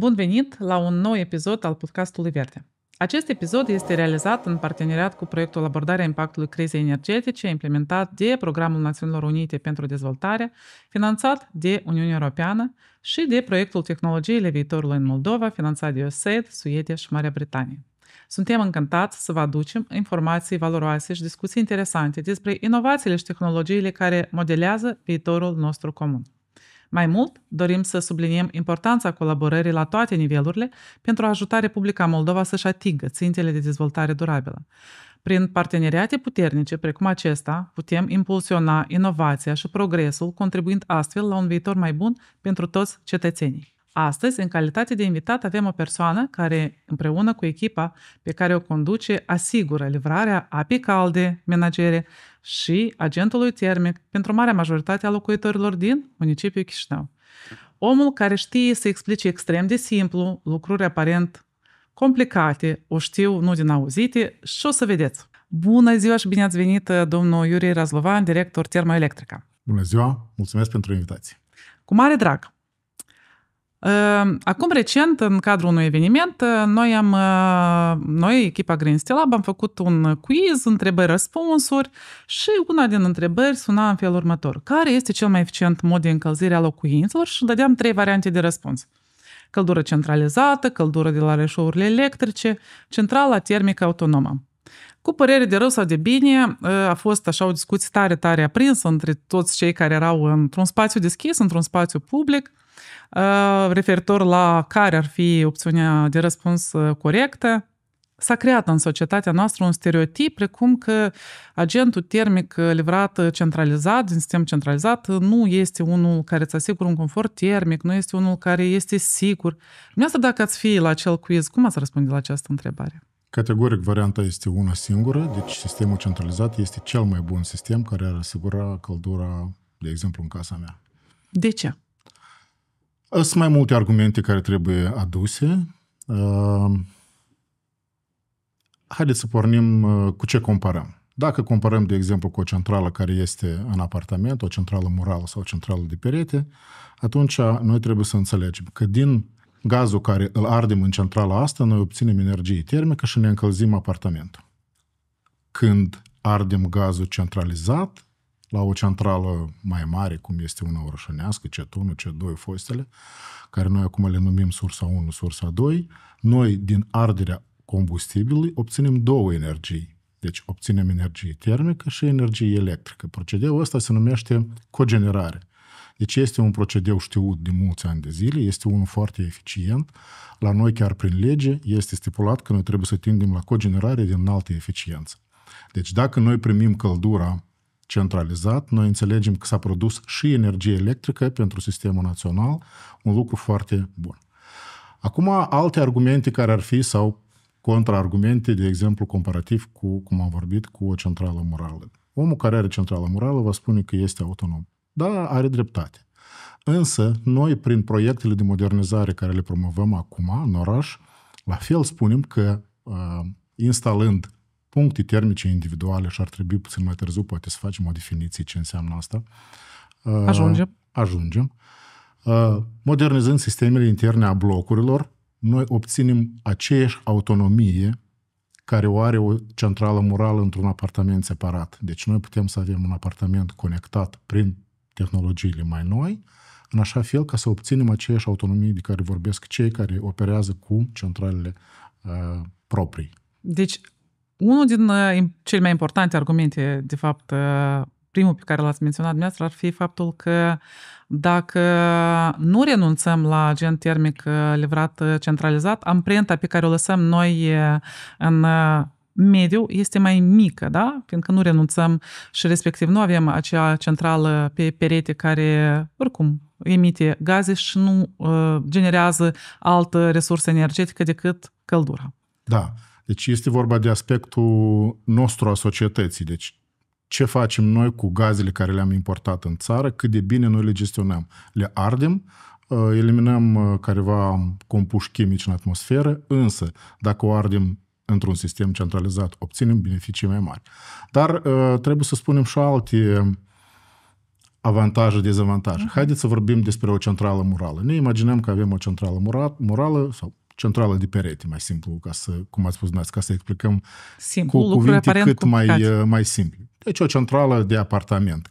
Bun venit la un nou episod al podcastului Verde. Acest episod este realizat în parteneriat cu proiectul Abordarea impactului crizei energetice implementat de Programul Națiunilor Unite pentru Dezvoltare, finanțat de Uniunea Europeană și de proiectul Tehnologiile Viitorului în Moldova, finanțat de USAID, Suedia și Marea Britanie. Suntem încântați să vă aducem informații valoroase și discuții interesante despre inovațiile și tehnologiile care modelează viitorul nostru comun. Mai mult, dorim să subliniem importanța colaborării la toate nivelurile pentru a ajuta Republica Moldova să-și atingă țintele de dezvoltare durabilă. Prin parteneriate puternice precum acesta, putem impulsiona inovația și progresul, contribuind astfel la un viitor mai bun pentru toți cetățenii. Astăzi, în calitate de invitat, avem o persoană care, împreună cu echipa pe care o conduce, asigură livrarea apei calde, menagere, și agentului termic pentru marea majoritate a locuitorilor din municipiul Chișinău. Omul care știe să explice extrem de simplu lucruri aparent complicate, o știu nu din auzite și o să vedeți. Bună ziua și bine ați venit, domnul Iurie Razlovan, director Termoelectrica. Bună ziua, mulțumesc pentru invitație. Cu mare drag! Э, acum, recent, în cadrul unui eveniment, э, noi, am, э, noi echipa Green Steel Lab, am făcut un quiz, întrebări-răspunsuri și una din întrebări suna în felul următor. Care este cel mai eficient mod de încălzire a locuințelor? Și dădeam trei variante de răspuns. Căldură centralizată, căldură de la reșourile electrice, centrala termică autonomă. Cu părere de rău sau de bine, ă, a fost așa o discuție tare, tare aprinsă între toți cei care erau într-un spațiu deschis, într-un spațiu public, referitor la care ar fi opțiunea de răspuns uh, corectă, s-a creat în societatea noastră un stereotip precum că agentul termic uh, livrat uh, centralizat, din sistem centralizat, nu este unul care îți asigură un confort termic, nu este unul care este sigur. Dumneavoastră, dacă ați fi la acel quiz, cum ați răspunde la această întrebare? Categoric, varianta este una singură, deci sistemul centralizat este cel mai bun sistem care ar asigura căldura, de exemplu, în casa mea. De ce? Sunt mai multe argumente care trebuie aduse. Uh, haideți să pornim uh, cu ce comparăm. Dacă comparăm, de exemplu, cu o centrală care este în apartament, o centrală murală sau o centrală de perete, atunci noi trebuie să înțelegem că din gazul care îl ardem în centrala asta, noi obținem energie termică și ne încălzim apartamentul. Când ardem gazul centralizat, la o centrală mai mare, cum este una orășănească, c 1 c 2 fostele, care noi acum le numim sursa 1, sursa 2, noi din arderea combustibilului obținem două energii. Deci obținem energie termică și energie electrică. Procedeul ăsta se numește cogenerare. Deci este un procedeu știut de mulți ani de zile, este unul foarte eficient. La noi, chiar prin lege, este stipulat că noi trebuie să tindem la cogenerare din altă eficiență. Deci dacă noi primim căldura centralizat, noi înțelegem că s-a produs și energie electrică pentru sistemul național, un lucru foarte bun. Acum, alte argumente care ar fi sau contraargumente, de exemplu, comparativ cu, cum am vorbit, cu o centrală morală. Omul care are centrală morală va spune că este autonom. Da, are dreptate. Însă, noi, prin proiectele de modernizare care le promovăm acum în oraș, la fel spunem că uh, instalând puncte termice individuale și ar trebui puțin mai târziu poate să facem o definiție ce înseamnă asta. Uh, ajungem. Ajungem. Uh, modernizând sistemele interne a blocurilor, noi obținem aceeași autonomie care o are o centrală murală într-un apartament separat. Deci noi putem să avem un apartament conectat prin tehnologiile mai noi, în așa fel ca să obținem aceeași autonomie de care vorbesc cei care operează cu centralele uh, proprii. Deci unul din uh, cele mai importante argumente, de fapt, uh, primul pe care l-ați menționat dumneavoastră ar fi faptul că dacă nu renunțăm la gen termic uh, livrat centralizat, amprenta pe care o lăsăm noi în mediu este mai mică, da? Fiindcă nu renunțăm și respectiv nu avem acea centrală pe perete care, oricum, emite gaze și nu uh, generează altă resursă energetică decât căldura. Da. Deci este vorba de aspectul nostru a societății. Deci ce facem noi cu gazele care le-am importat în țară, cât de bine noi le gestionăm. Le ardem, uh, eliminăm uh, careva compuși chimici în atmosferă, însă dacă o ardem într-un sistem centralizat, obținem beneficii mai mari. Dar uh, trebuie să spunem și alte avantaje, dezavantaje. Mhm. Haideți să vorbim despre o centrală murală. Ne imaginăm că avem o centrală murală sau centrală de perete, mai simplu, ca să, cum ați spus dumneavoastră, ca să explicăm simplu, cu cuvinte cât mai, uh, mai simple. Deci o centrală de apartament,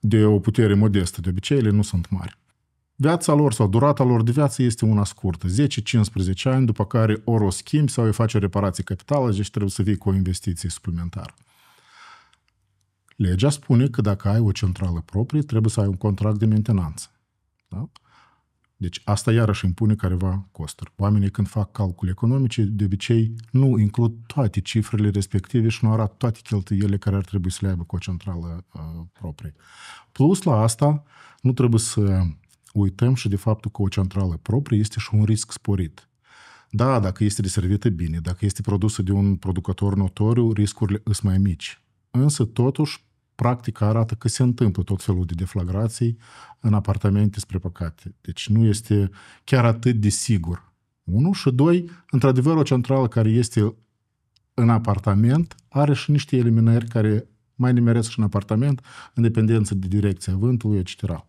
de o putere modestă, de obicei ele nu sunt mari. Viața lor sau durata lor de viață este una scurtă, 10-15 ani, după care ori o schimbi sau îi faci o reparație capitală, deci trebuie să vii cu o investiție suplimentară. Legea spune că dacă ai o centrală proprie, trebuie să ai un contract de mentenanță. Da? Deci asta iarăși impune careva costuri. Oamenii când fac calcule economice, de obicei nu includ toate cifrele respective și nu arată toate cheltuielile care ar trebui să le aibă cu o centrală uh, proprie. Plus la asta, nu trebuie să uităm și de faptul că o centrală proprie este și un risc sporit. Da, dacă este deservită bine, dacă este produsă de un producător notoriu, riscurile sunt mai mici. Însă, totuși, practica arată că se întâmplă tot felul de deflagrații în apartamente spre păcate. Deci nu este chiar atât de sigur. Unu și doi, într-adevăr, o centrală care este în apartament are și niște eliminări care mai nimeresc și în apartament, în dependență de direcția vântului, etc.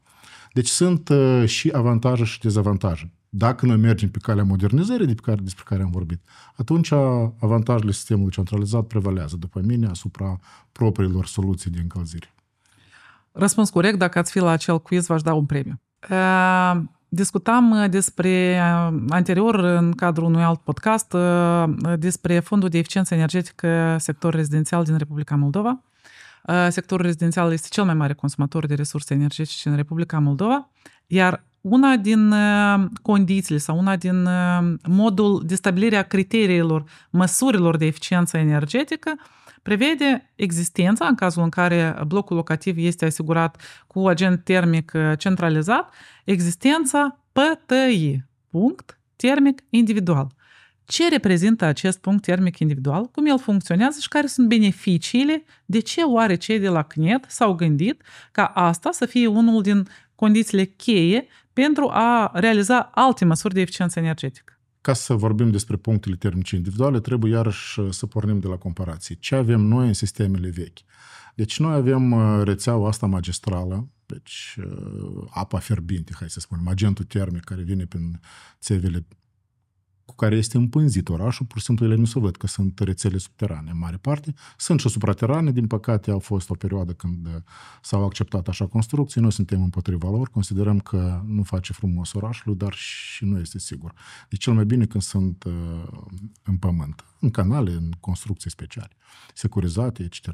Deci sunt uh, și avantaje și dezavantaje dacă noi mergem pe calea modernizării de pe care, despre care am vorbit, atunci avantajele sistemului centralizat prevalează, după mine, asupra propriilor soluții de încălzire. Răspuns corect, dacă ați fi la acel quiz, v-aș da un premiu. Discutam despre, anterior, în cadrul unui alt podcast, despre Fondul de Eficiență Energetică Sector Rezidențial din Republica Moldova. Sectorul rezidențial este cel mai mare consumator de resurse energetice în Republica Moldova, iar una din uh, condițiile sau una din uh, modul de stabilire a criteriilor, măsurilor de eficiență energetică, prevede existența, în cazul în care blocul locativ este asigurat cu agent termic uh, centralizat, existența PTI, punct termic individual. Ce reprezintă acest punct termic individual, cum el funcționează și care sunt beneficiile, de ce oare cei de la CNET s-au gândit ca asta să fie unul din condițiile cheie pentru a realiza alte măsuri de eficiență energetică. Ca să vorbim despre punctele termice individuale, trebuie iarăși uh, să pornim de la comparație. Ce avem noi în sistemele vechi? Deci noi avem uh, rețeaua asta magistrală, deci uh, apa fierbinte, hai să spunem, agentul termic care vine prin țevele cu care este împânzit orașul, pur și simplu ele nu se văd că sunt rețele subterane în mare parte. Sunt și supraterane, din păcate au fost o perioadă când uh, s-au acceptat așa construcții, noi suntem împotriva lor, considerăm că nu face frumos orașul, dar și nu este sigur. Deci cel mai bine când sunt uh, în pământ, în canale, în construcții speciale, securizate, etc.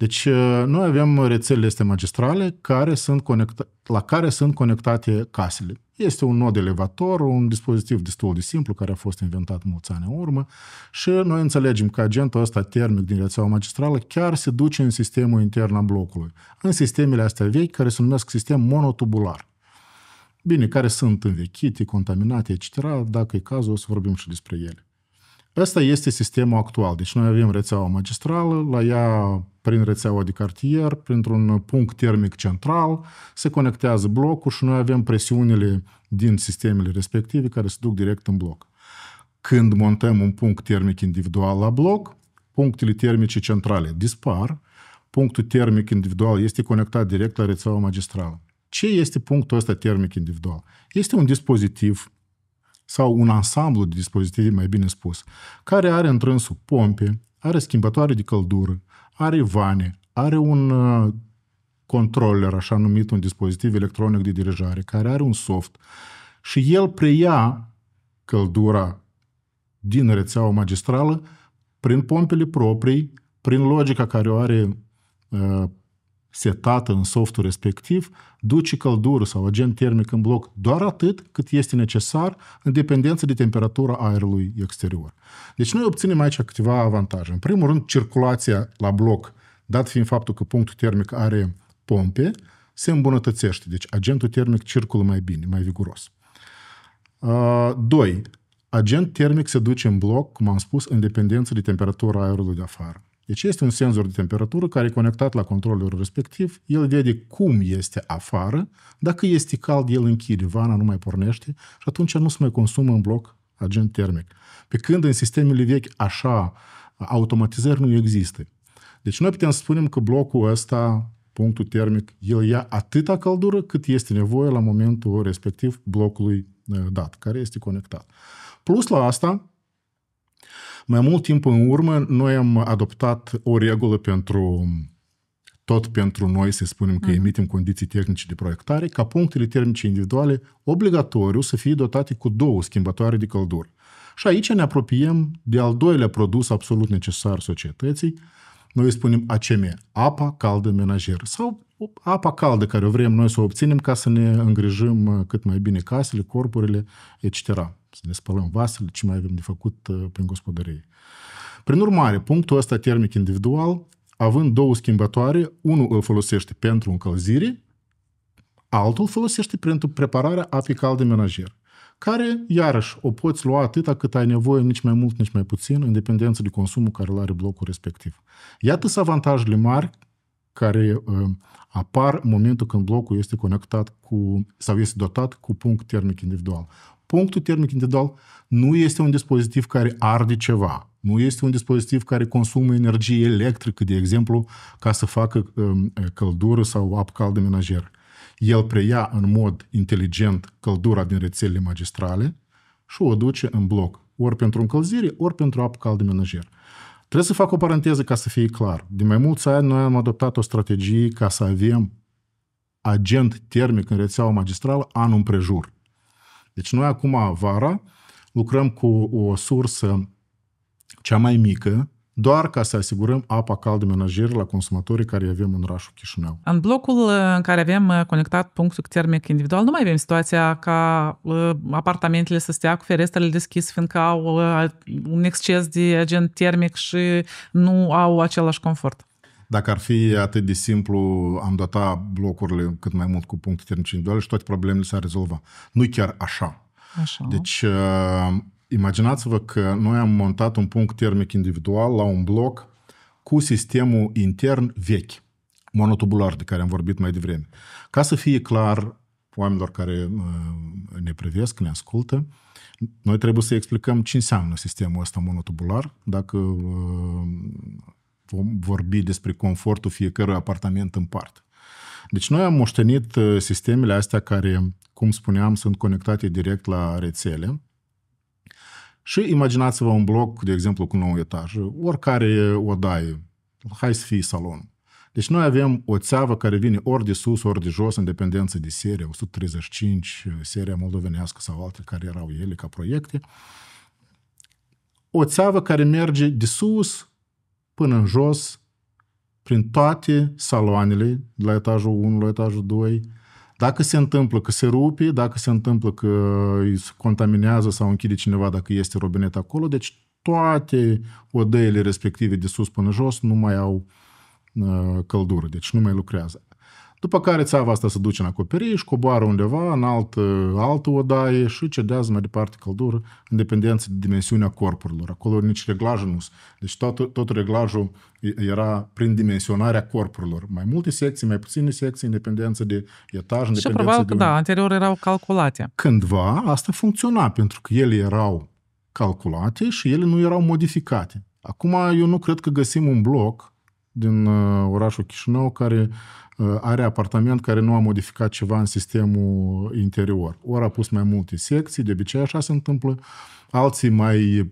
Deci uh, noi avem rețelele este magistrale care sunt conecta- la care sunt conectate casele. Este un nod elevator, un dispozitiv destul de simplu care a fost inventat mulți ani în urmă și noi înțelegem că agentul ăsta termic din rețeaua magistrală chiar se duce în sistemul intern al blocului, în sistemele astea vechi care se numesc sistem monotubular. Bine, care sunt învechite, contaminate, etc. Dacă e cazul, o să vorbim și despre ele. Asta este sistemul actual. Deci noi avem rețeaua magistrală, la ea prin rețeaua de cartier, printr-un punct termic central, se conectează blocul și noi avem presiunile din sistemele respective care se duc direct în bloc. Când montăm un punct termic individual la bloc, punctele termice centrale dispar, punctul termic individual este conectat direct la rețeaua magistrală. Ce este punctul ăsta termic individual? Este un dispozitiv sau un ansamblu de dispozitive, mai bine spus, care are întrânsul pompe, are schimbătoare de căldură, are vane, are un uh, controller, așa numit, un dispozitiv electronic de dirijare, care are un soft și el preia căldura din rețeaua magistrală prin pompele proprii, prin logica care o are uh, setată în softul respectiv, duce căldură sau agent termic în bloc doar atât cât este necesar în dependență de temperatura aerului exterior. Deci noi obținem aici câteva avantaje. În primul rând, circulația la bloc, dat fiind faptul că punctul termic are pompe, se îmbunătățește. Deci agentul termic circulă mai bine, mai viguros. 2. Uh, agent termic se duce în bloc, cum am spus, în dependență de temperatura aerului de afară. Deci este un senzor de temperatură care e conectat la controlul respectiv. El vede cum este afară. Dacă este cald, el închide, vana nu mai pornește și atunci nu se mai consumă în bloc agent termic. Pe când în sistemele vechi așa automatizări nu există. Deci noi putem să spunem că blocul ăsta, punctul termic, el ia atâta căldură cât este nevoie la momentul respectiv blocului uh, dat, care este conectat. Plus la asta, mai mult timp în urmă, noi am adoptat o regulă pentru tot pentru noi, să spunem că mm. emitem condiții tehnice de proiectare, ca punctele termice individuale obligatoriu să fie dotate cu două schimbătoare de căldură. Și aici ne apropiem de al doilea produs absolut necesar societății, noi îi spunem ACM, apa caldă menajer, sau apa caldă care vrem noi să o obținem ca să ne îngrijim uh, cât mai bine casele, corpurile, etc să ne spălăm vasele, ce mai avem de făcut uh, prin gospodărie. Prin urmare, punctul ăsta termic individual, având două schimbătoare, unul îl folosește pentru încălzire, altul folosește pentru prepararea apei calde menajer care, iarăși, o poți lua atâta cât ai nevoie, nici mai mult, nici mai puțin, în dependență de consumul care îl are blocul respectiv. Iată sunt avantajele mari care uh, apar în momentul când blocul este conectat cu, sau este dotat cu punct termic individual. Punctul termic individual nu este un dispozitiv care arde ceva. Nu este un dispozitiv care consumă energie electrică, de exemplu, ca să facă um, căldură sau apă caldă menajeră. El preia în mod inteligent căldura din rețelele magistrale și o duce în bloc, ori pentru încălzire, ori pentru apă caldă menajeră. Trebuie să fac o paranteză ca să fie clar. De mai mulți ani noi am adoptat o strategie ca să avem agent termic în rețeaua magistrală anul împrejur. Deci noi acum, vara, lucrăm cu o sursă cea mai mică, doar ca să asigurăm apa caldă menajeră la consumatorii care avem în orașul Chișinău. În blocul în care avem uh, conectat punctul termic individual, nu mai avem situația ca uh, apartamentele să stea cu ferestrele deschise, fiindcă au uh, un exces de agent termic și nu au același confort. Dacă ar fi atât de simplu, am dată blocurile cât mai mult cu puncte termice individuale și toate problemele s-ar rezolva. Nu chiar așa. așa. Deci, uh, imaginați-vă că noi am montat un punct termic individual la un bloc cu sistemul intern vechi, monotubular, de care am vorbit mai devreme. Ca să fie clar oamenilor care uh, ne privesc, ne ascultă, noi trebuie să explicăm ce înseamnă sistemul ăsta monotubular, dacă uh, vom vorbi despre confortul fiecărui apartament în parte. Deci noi am moștenit uh, sistemele astea care, cum spuneam, sunt conectate direct la rețele. Și imaginați-vă un bloc, de exemplu, cu nouă etaje, oricare odaie, hai să fie salon. Deci noi avem o țeavă care vine ori de sus, ori de jos, în dependență de serie, 135, uh, seria moldovenească sau alte care erau ele ca proiecte. O țeavă care merge de sus până în jos, prin toate saloanele, de la etajul 1 la etajul 2, dacă se întâmplă că se rupe, dacă se întâmplă că se contaminează sau închide cineva dacă este robinet acolo, deci toate odăile respective de sus până jos nu mai au uh, căldură, deci nu mai lucrează. După care țeava asta se duce în acoperiș, coboară undeva, în alt, uh, altă odaie și cedează mai departe căldură, în dependență de dimensiunea corpurilor. Acolo nici reglajul nu Deci tot, tot reglajul era prin dimensionarea corpurilor. Mai multe secții, mai puține secții, în dependență de etaj, în și dependență probabil de... da, anterior erau calculate. Cândva asta funcționa, pentru că ele erau calculate și ele nu erau modificate. Acum eu nu cred că găsim un bloc din uh, orașul Chișinău care Uh, are apartament care nu a modificat ceva în sistemul interior. Ori a pus mai multe secții, de obicei așa se întâmplă. Alții mai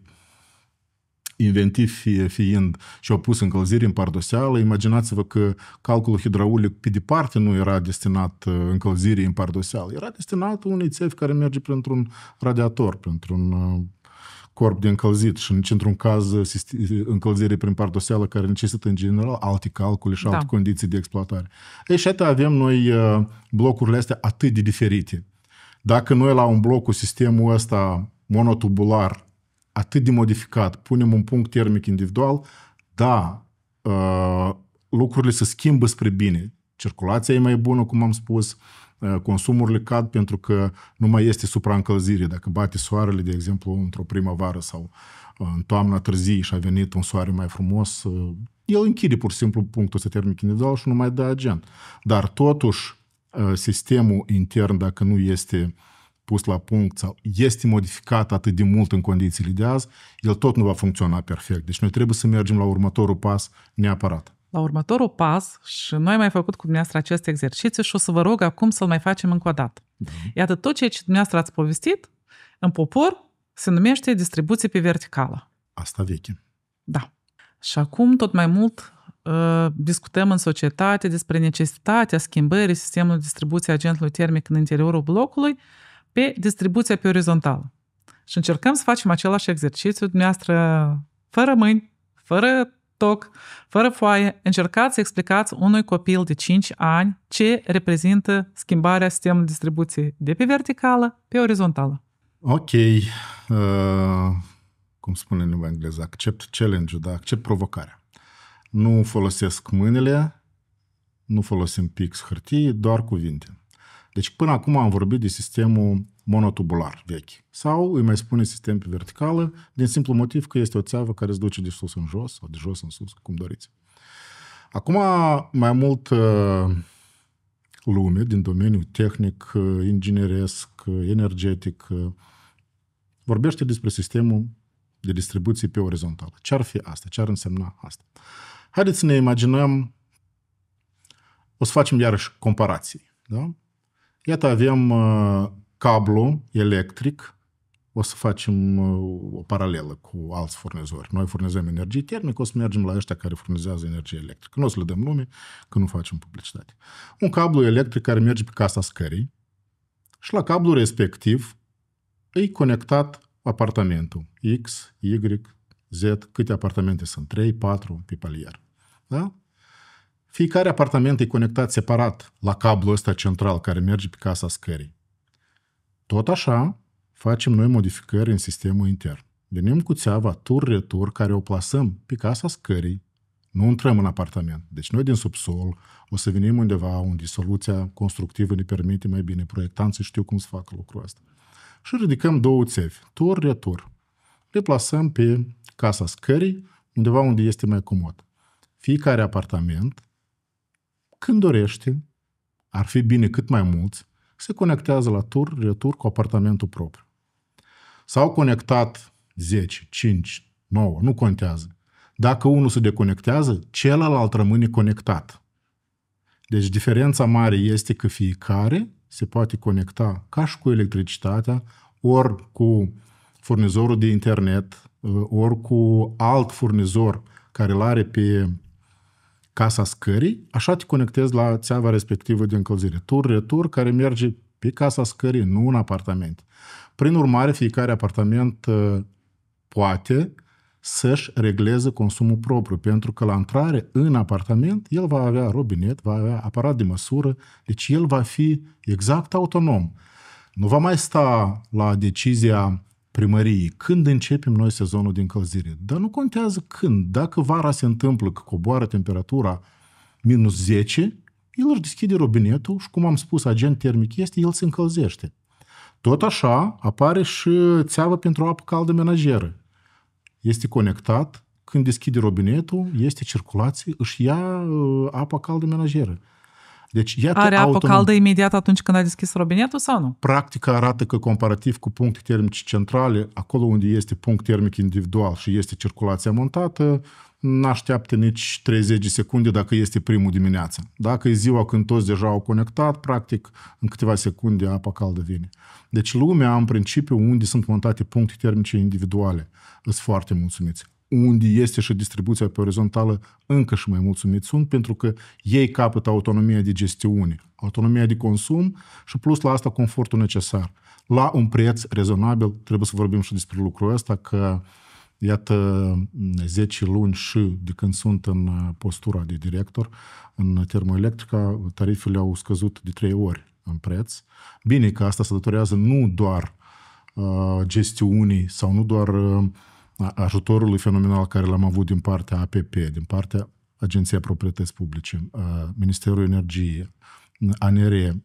inventiv fie, fiind și au pus încălzire în pardoseală, imaginați-vă că calculul hidraulic pe departe nu era destinat uh, încălzirii în pardoseală, era destinat unui țevi care merge printr-un radiator, printr-un uh, corp de încălzit și nici într-un caz încălzire prin pardoseală care necesită în general alte calcule și da. alte da. condiții de exploatare. Ei, și atât avem noi uh, blocurile astea atât de diferite. Dacă noi la un bloc cu sistemul ăsta monotubular atât de modificat, punem un punct termic individual, da, uh, lucrurile se schimbă spre bine. Circulația e mai bună, cum am spus, Uh, consumurile cad pentru că nu mai este supraîncălzire. Dacă bate soarele, de exemplu, într-o primăvară sau uh, în toamna târzii și a venit un soare mai frumos, uh, el închide pur și simplu punctul să termic individual și nu mai dă agent. Dar totuși, sistemul intern, dacă nu este pus la punct sau este modificat atât de mult în condițiile de azi, el tot nu va funcționa perfect. Deci noi trebuie să mergem la următorul pas neapărat la următorul pas și noi am mai făcut cu dumneavoastră acest exercițiu și o să vă rog acum să-l mai facem încă o dată. Mhm. Iată, tot ceea ce dumneavoastră ați povestit, în popor, se numește distribuție pe verticală. Asta veche. Da. Și acum tot mai mult ă, discutăm în societate despre necesitatea schimbării sistemului distribuției agentului termic în interiorul blocului pe distribuția pe orizontală. Și încercăm să facem același exercițiu dumneavoastră fără mâini, fără toc, fără foaie, încercați să explicați unui copil de 5 ani ce reprezintă schimbarea sistemului de distribuție de pe verticală pe orizontală. Ok. Uh, cum spune în limba engleză, accept challenge-ul, da, accept provocarea. Nu folosesc mâinile, nu folosim pix hârtie, doar cuvinte. Deci până acum am vorbit de sistemul monotubular vechi. Sau îi mai spune sistem pe verticală, din simplu motiv că este o țeavă care se duce de sus în jos sau de jos în sus, cum doriți. Acum, mai mult uh, lume din domeniul tehnic, uh, ingineresc, uh, energetic, vorbește despre sistemul de distribuție pe orizontală. Ce ar fi asta? Ce ar însemna asta? Haideți să ne imaginăm, o să facem iarăși comparații. Da? Iată, avem uh, cablu electric, o să facem uh, o paralelă cu alți furnizori. Noi furnizăm energie termică, o să mergem la ăștia care furnizează energie electrică. Nu o să le dăm nume, că nu facem publicitate. Un cablu electric care merge pe casa scării și la cablu respectiv e conectat apartamentul X, Y, Z, câte apartamente sunt, 3, 4 pe palier. Da? Fiecare apartament e conectat separat la cablul ăsta central care merge pe casa scării. Tot așa, facem noi modificări în sistemul intern. Venim cu țeava tur-retur care o plasăm pe casa scării, nu intrăm în apartament. Deci noi din subsol o să venim undeva unde soluția constructivă ne permite mai bine, proiectanții știu cum să facă lucrul ăsta. Și ridicăm două țevi, tur-retur. Le plasăm pe casa scării, undeva unde este mai comod. Fiecare apartament când dorește, ar fi bine cât mai mulți, se conectează la tur, retur cu apartamentul propriu. S-au conectat 10, 5, 9, nu contează. Dacă unul se deconectează, celălalt rămâne conectat. Deci diferența mare este că fiecare se poate conecta ca și cu electricitatea, ori cu furnizorul de internet, ă, ori cu alt furnizor care îl are pe casa scării, așa te conectezi la țeava respectivă de încălzire. Tur-retur care merge pe casa scării, nu în apartament. Prin urmare, fiecare apartament uh, poate să-și regleze consumul propriu, pentru că la intrare în apartament, el va avea robinet, va avea aparat de măsură, deci el va fi exact autonom. Nu va mai sta la decizia primăriei, când începem noi sezonul de încălzire. Dar nu contează când. Dacă vara se întâmplă că coboară temperatura minus 10, el își deschide robinetul și, cum am spus, agent termic este, el se încălzește. Tot așa apare și țeavă pentru apă caldă menajeră. Este conectat, când deschide robinetul, este circulație, își ia uh, apa caldă menajeră. Deci, iată Are apă autonom... caldă imediat atunci când a deschis robinetul sau nu? Practica arată că comparativ cu puncte termice centrale, acolo unde este punct termic individual și este circulația montată, n-așteaptă nici 30 de secunde dacă este primul dimineața. Dacă e ziua când toți deja au conectat, practic în câteva secunde apa caldă vine. Deci lumea, în principiu, unde sunt montate puncte termice individuale, sunt foarte mulțumiți unde este și distribuția pe orizontală, încă și mai mulțumit sunt, pentru că ei capătă autonomia de gestiune, autonomia de consum și plus la asta confortul necesar. La un preț rezonabil, trebuie să vorbim și despre lucrul ăsta, că iată 10 luni și de când sunt în postura de director, în termoelectrica, tarifele au scăzut de 3 ori în preț. Bine că asta se datorează nu doar uh, gestiunii sau nu doar uh, ajutorului fenomenal care l-am avut din partea APP, din partea Agenției Proprietăți Publice, Ministerul Energiei, ANRE,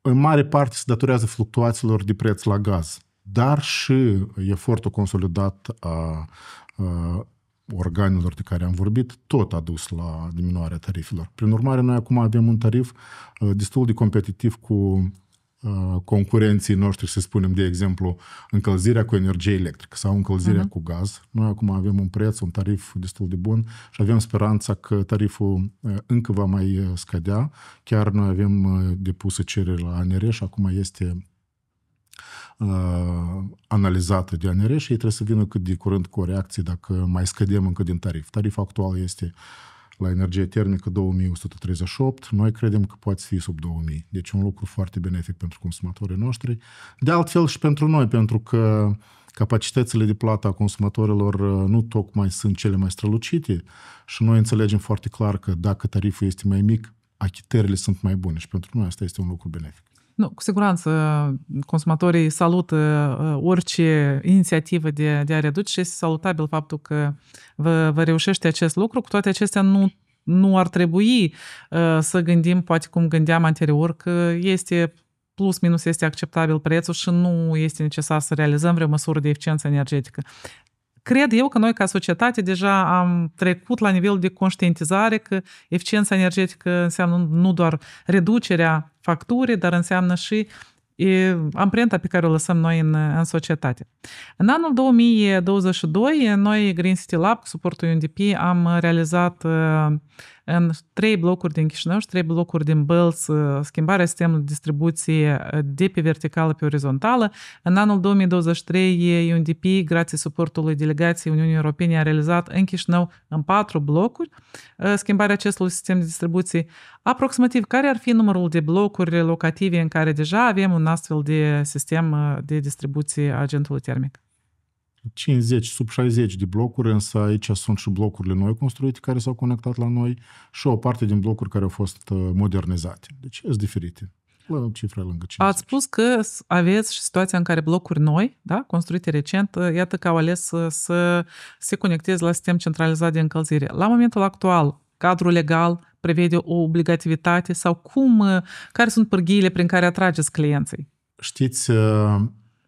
în mare parte se datorează fluctuațiilor de preț la gaz, dar și efortul consolidat a, a organelor de care am vorbit, tot a dus la diminuarea tarifelor. Prin urmare, noi acum avem un tarif destul de competitiv cu Uh, concurenții noștri, să spunem, de exemplu, încălzirea cu energie electrică sau încălzirea uh-huh. cu gaz. Noi acum avem un preț, un tarif destul de bun și avem speranța că tariful uh, încă va mai uh, scădea. Chiar noi avem depusă cerere la ANR și acum este uh, analizată de ANR și ei trebuie să vină cât de curând cu o reacție dacă mai scădem încă din tarif. Tariful actual este la energie termică 2138, noi credem că poate fi sub 2000. Deci un lucru foarte benefic pentru consumatorii noștri. De altfel și pentru noi, pentru că capacitățile de plată a consumatorilor uh, nu tocmai sunt cele mai strălucite și noi înțelegem foarte clar că dacă tariful este mai mic, achitările sunt mai bune și pentru noi asta este un lucru benefic. Nu, cu siguranță consumatorii salută uh, orice inițiativă de, de a reduce și este salutabil faptul că vă, vă reușește acest lucru. Cu toate acestea, nu nu ar trebui uh, să gândim, poate cum gândeam anterior, că este plus minus este acceptabil prețul și nu este necesar să realizăm vreo măsură de eficiență energetică. Cred eu că noi, ca societate, deja am trecut la nivel de conștientizare că eficiența energetică înseamnă nu doar reducerea facturii, dar înseamnă și e amprenta pe care o lăsăm noi în, în societate. În anul 2022, noi, Green City Lab, cu suportul UNDP, am realizat în trei blocuri din Chișinău și trei blocuri din Bălți, uh, schimbarea sistemului de distribuție uh, de pe verticală pe orizontală. În anul 2023, UNDP, uh, grație suportului delegației Uniunii Europene, a realizat în Chișinău în patru blocuri schimbarea acestui sistem de distribuție. Aproximativ, care ar fi numărul de blocuri locative în care deja avem un astfel de sistem de distribuție a agentului termic? 50 sub 60 de blocuri, însă aici sunt și blocurile noi construite care s-au conectat la noi și o parte din blocuri care au fost uh, modernizate. Deci sunt diferite. La cifre lângă 50. Ați spus că aveți și situația în care blocuri noi, da, construite recent, uh, iată că au ales să, uh, să se conecteze la sistem centralizat de încălzire. La momentul actual, cadrul legal prevede o obligativitate sau cum, care sunt pârghiile prin care atrageți clienții? Știți,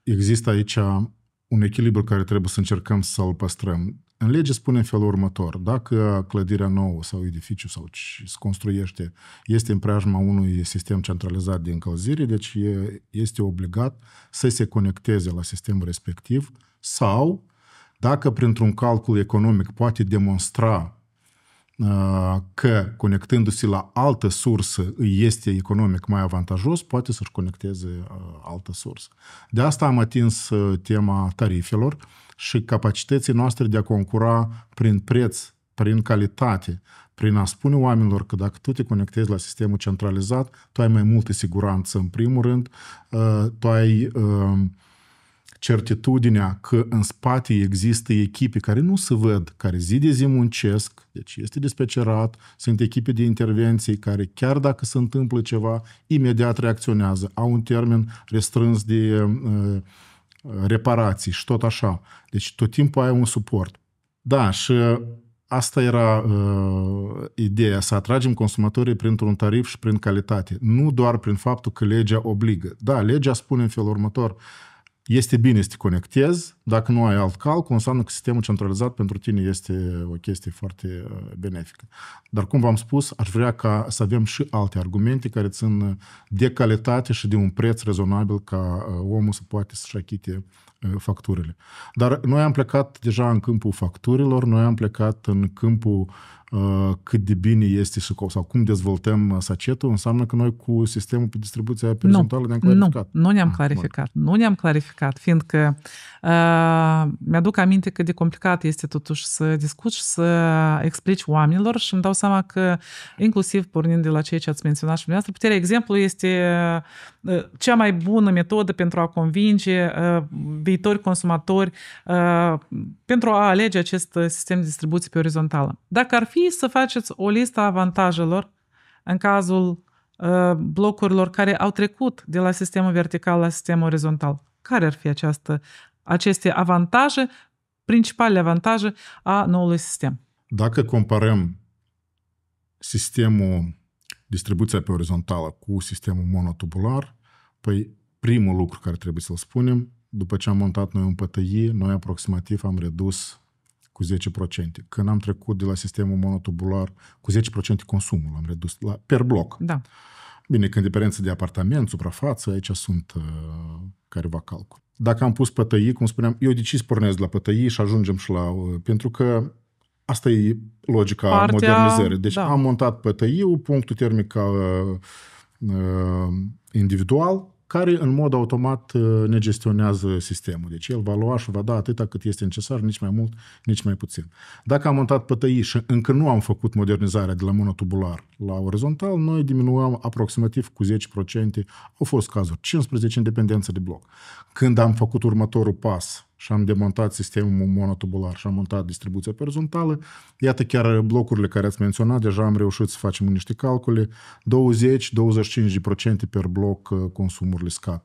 există aici un echilibru care trebuie să încercăm să-l păstrăm. În lege spune în felul următor, dacă clădirea nouă sau edificiu sau ce se construiește este în preajma unui sistem centralizat de încălzire, deci este obligat să se conecteze la sistemul respectiv sau dacă printr-un calcul economic poate demonstra Uh, că conectându-se la altă sursă este economic mai avantajos, poate să-și conecteze uh, altă sursă. De asta am atins uh, tema tarifelor și capacității noastre de a concura prin preț, prin calitate, prin a spune oamenilor că dacă tu te conectezi la sistemul centralizat, tu ai mai multă siguranță, în primul rând, tu ai certitudinea că în spate există echipe care nu se văd, care zi de zi muncesc, deci este despecerat, sunt echipe de intervenții care chiar dacă se întâmplă ceva, imediat reacționează, au un termen restrâns de uh, reparații și tot așa. Deci tot timpul ai un suport. Da, și uh, asta era uh, ideea, să atragem consumatorii printr-un tarif și prin calitate, nu doar prin faptul că legea obligă. Da, legea spune în felul următor, uh, este bine să te conectezi, dacă nu ai alt calcul, înseamnă că sistemul centralizat pentru tine este o chestie foarte uh, benefică. Dar cum v-am spus, aș vrea ca să avem și alte argumente care țin de calitate și de un preț rezonabil ca uh, omul să poate să-și achite uh, facturile. Dar noi am plecat deja în câmpul facturilor, noi am plecat în câmpul Uh, cât de bine este și sau cum dezvoltăm uh, sacetul, înseamnă că noi cu sistemul pe distribuția orizontală ne-am clarificat. Nu, nu ne-am ah, clarificat. Bun. Nu ne-am clarificat, fiindcă uh, mi-aduc aminte cât de complicat este totuși să discuți și să explici oamenilor și îmi dau seama că, inclusiv pornind de la ceea ce ați menționat și dumneavoastră, puterea exemplu este uh, cea mai bună metodă pentru a convinge uh, viitori consumatori uh, pentru a alege acest uh, sistem de distribuție pe orizontală. Dacă ar fi și să faceți o listă a avantajelor în cazul uh, blocurilor care au trecut de la sistemul vertical la sistemul orizontal. Care ar fi această, aceste avantaje, principalele avantaje a noului sistem? Dacă comparăm sistemul distribuția pe orizontală cu sistemul monotubular, păi primul lucru care trebuie să-l spunem, după ce am montat noi un PTI, noi aproximativ am redus cu 10%. Când am trecut de la sistemul monotubular, cu 10% consumul l-am redus la, per bloc. Da. Bine, când diferență de apartament, suprafață, aici sunt uh, careva calcul. Dacă am pus pătăi, cum spuneam, eu de pornesc la pătăi și ajungem și la... Uh, pentru că asta e logica Partea, modernizării. Deci da. am montat pătăiul, punctul termic uh, uh, individual, care în mod automat uh, ne gestionează sistemul. Deci el va lua și va da atâta cât este necesar, nici mai mult, nici mai puțin. Dacă am montat pătăi și încă nu am făcut modernizarea de la monotubular la orizontal, noi diminuăm aproximativ cu 10%, au fost cazuri 15% în dependență de bloc. Când am făcut următorul pas, și am demontat sistemul monotubular și am montat distribuția orizontală. Iată chiar blocurile care ați menționat, deja am reușit să facem niște calcule. 20-25% per bloc uh, consumurile scad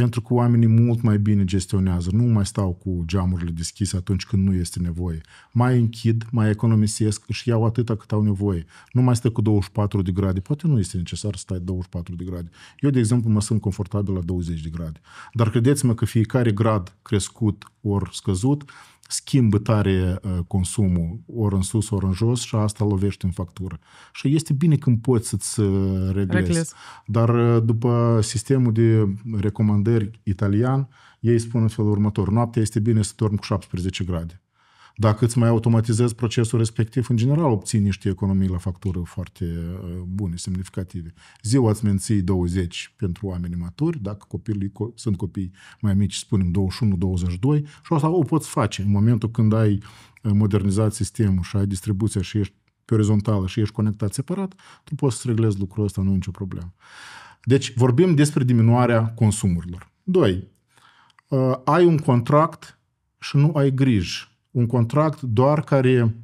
pentru că oamenii mult mai bine gestionează, nu mai stau cu geamurile deschise atunci când nu este nevoie. Mai închid, mai economisesc, și iau atâta cât au nevoie. Nu mai stă cu 24 de grade. Poate nu este necesar să stai 24 de grade. Eu, de exemplu, mă sunt confortabil la 20 de grade. Dar credeți-mă că fiecare grad crescut ori scăzut schimbă tare uh, consumul, ori în sus, ori în jos și asta lovește în factură. Și este bine când poți să-ți uh, reglezi. Reglez. Dar uh, după sistemul de recomandări italian, ei spun în felul următor, noaptea este bine să dormi cu 17 grade. Dacă îți mai automatizezi procesul respectiv, în general obții niște economii la factură foarte uh, bune, semnificative. Ziua îți menții 20 pentru oameni maturi, dacă copilii co- sunt copii mai mici, spunem 21-22, și asta o poți face în momentul când ai uh, modernizat sistemul și ai distribuția și ești pe orizontală și ești conectat separat, tu poți să reglezi lucrul ăsta, nu e nicio problemă. Deci vorbim despre diminuarea consumurilor. Doi, uh, ai un contract și nu ai griji un contract doar care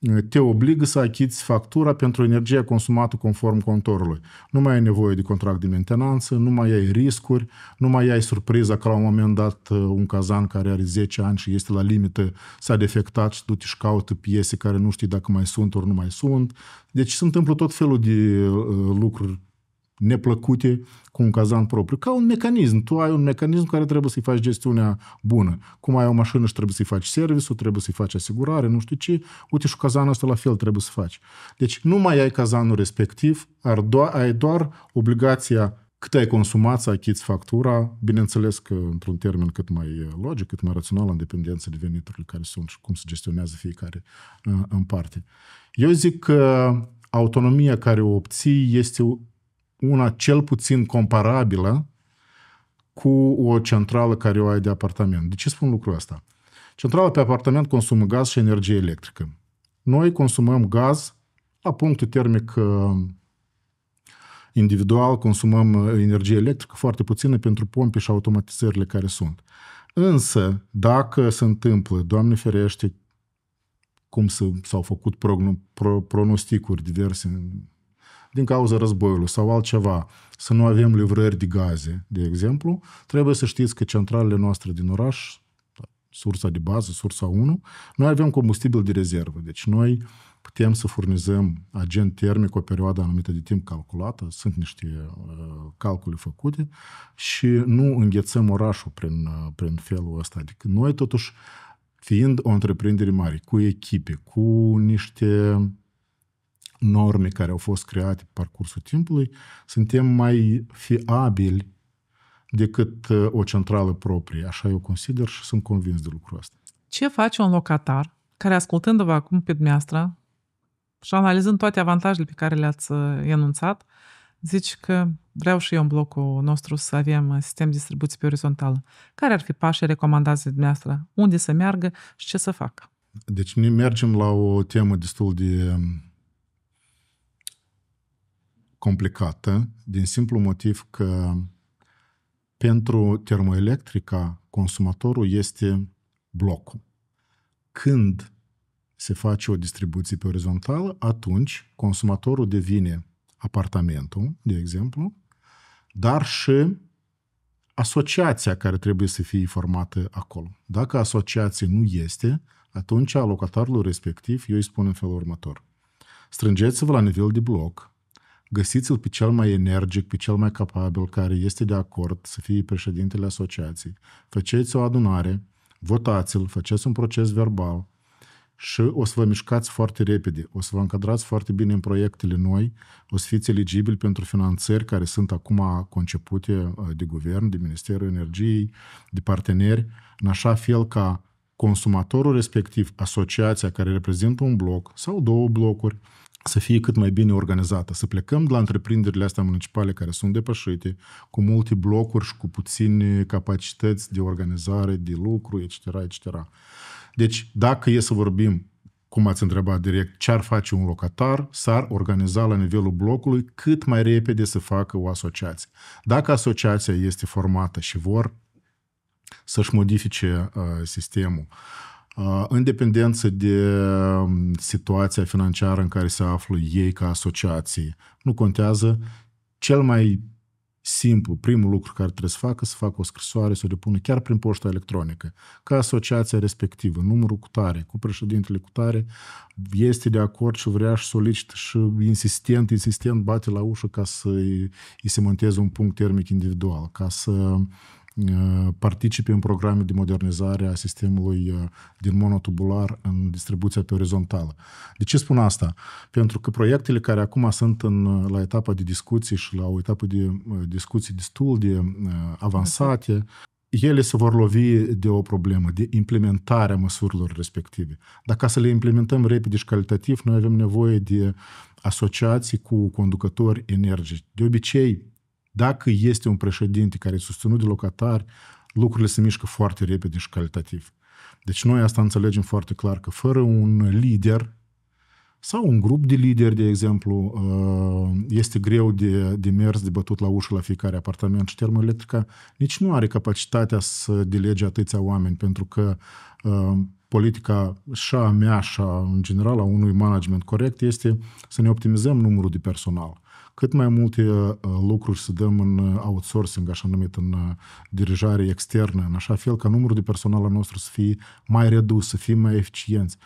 uh, te obligă să achiți factura pentru energia consumată conform contorului. Nu mai ai nevoie de contract de mentenanță, nu mai ai riscuri, nu mai ai surpriza că la un moment dat uh, un cazan care are 10 ani și este la limită s-a defectat și du-te și caută piese care nu știi dacă mai sunt ori nu mai sunt. Deci se întâmplă tot felul de uh, lucruri neplăcute cu un cazan propriu. Ca un mecanism. Tu ai un mecanism care trebuie să-i faci gestiunea bună. Cum ai o mașină și trebuie să-i faci service trebuie să-i faci asigurare, nu știu ce. Uite și cazanul ăsta la fel trebuie să faci. Deci nu mai ai cazanul respectiv, do- ai doar obligația cât ai consumat să achiți factura, bineînțeles că într-un termen cât mai logic, cât mai rațional, în dependență de veniturile care sunt și cum se gestionează fiecare uh, în parte. Eu zic că autonomia care o obții este una cel puțin comparabilă cu o centrală care o ai de apartament. De ce spun lucrul ăsta? Centrala pe apartament consumă gaz și energie electrică. Noi consumăm gaz la punctul termic uh, individual, consumăm uh, energie electrică foarte puțină pentru pompe și automatizările care sunt. Însă, dacă se întâmplă, Doamne ferește, cum s-au făcut pronosticuri diverse din cauza războiului sau altceva, să nu avem livrări de gaze, de exemplu, trebuie să știți că centralele noastre din oraș, sursa de bază, sursa 1, noi avem combustibil de rezervă. Deci noi putem să furnizăm agent termic o perioadă anumită de timp calculată, sunt niște uh, calcule făcute și nu înghețăm orașul prin, uh, prin felul ăsta. Adică noi totuși, fiind o întreprindere mare, cu echipe, cu niște norme care au fost create pe parcursul timpului, suntem mai fiabili decât uh, o centrală proprie. Așa eu consider și sunt convins de lucrul ăsta. Ce face un locatar care, ascultându-vă acum pe dumneavoastră și analizând toate avantajele pe care le-ați uh, enunțat, zici că vreau și eu în blocul nostru să avem uh, sistem de distribuție pe orizontală. Care ar fi pașii recomandați de dumneavoastră? Unde să meargă și ce să facă? Deci ne mergem la o temă destul de um, complicată, din simplu motiv că pentru termoelectrica consumatorul este blocul. Când se face o distribuție pe orizontală, atunci consumatorul devine apartamentul, de exemplu, dar și asociația care trebuie să fie formată acolo. Dacă asociația nu este, atunci alocatarul respectiv, eu îi spun în felul următor. Strângeți-vă la nivel de bloc, găsiți-l pe cel mai energic, pe cel mai capabil, care este de acord să fie președintele asociației. Faceți o adunare, votați-l, faceți un proces verbal și o să vă mișcați foarte repede, o să vă încadrați foarte bine în proiectele noi, o să fiți eligibili pentru finanțări care sunt acum concepute uh, de guvern, de Ministerul Energiei, de parteneri, în așa fel ca consumatorul respectiv, asociația care reprezintă un bloc sau două blocuri, să fie cât mai bine organizată, să plecăm de la întreprinderile astea municipale care sunt depășite, cu multe blocuri și cu puține capacități de organizare, de lucru, etc., etc. Deci, dacă e să vorbim, cum ați întrebat direct, ce ar face un locatar, s-ar organiza la nivelul blocului cât mai repede să facă o asociație. Dacă asociația este formată și vor să-și modifice uh, sistemul, uh, Uh, în dependență de um, situația financiară în care se află ei ca asociații. Nu contează. Cel mai simplu, primul lucru care trebuie să facă, să facă o scrisoare, să o depună chiar prin poșta electronică, ca asociația respectivă, numărul cu tare, cu președintele cu tare, este de acord și vrea și solicit și insistent, insistent bate la ușă ca să îi se monteze un punct termic individual, ca să Uh, participe în programe de modernizare a sistemului uh, din monotubular în distribuția pe orizontală. De ce spun asta? Pentru că proiectele care acum sunt în, uh, la etapa de discuții și la o etapă de discuții destul de avansate, ele se vor lovi de o problemă, de implementarea măsurilor respective. Dar ca să le implementăm repede și calitativ, noi avem nevoie de asociații cu conducători energici. De obicei, dacă este un președinte care e susținut de locatari, lucrurile se mișcă foarte repede și calitativ. Deci noi asta înțelegem foarte clar, că fără un lider sau un grup de lideri, de exemplu, uh, este greu de, de mers, de bătut la ușă la fiecare apartament și termoelectrica nici nu are capacitatea să delege atâția oameni, pentru că uh, politica și a mea și a, în general a unui management corect este să ne optimizăm numărul de personal cât mai multe uh, lucruri să dăm în uh, outsourcing, așa numit, în uh, dirijare externă, în așa fel ca numărul de personal al nostru să fie mai redus, să fie mai eficienți.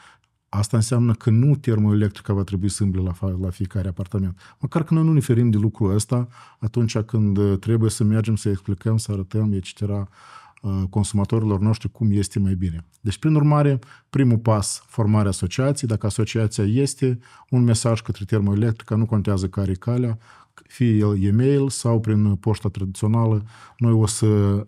Asta înseamnă că nu termoelectrica va trebui să îmble la, la fiecare apartament. Măcar că noi nu ne ferim de lucrul ăsta atunci când trebuie să mergem, să explicăm, să arătăm, etc., Uh, consumatorilor noștri cum este mai bine. Deci, prin urmare, primul pas, formarea asociației. Dacă asociația este un mesaj către termoelectrica, nu contează care e calea, fie el e-mail sau prin poșta tradițională, noi o să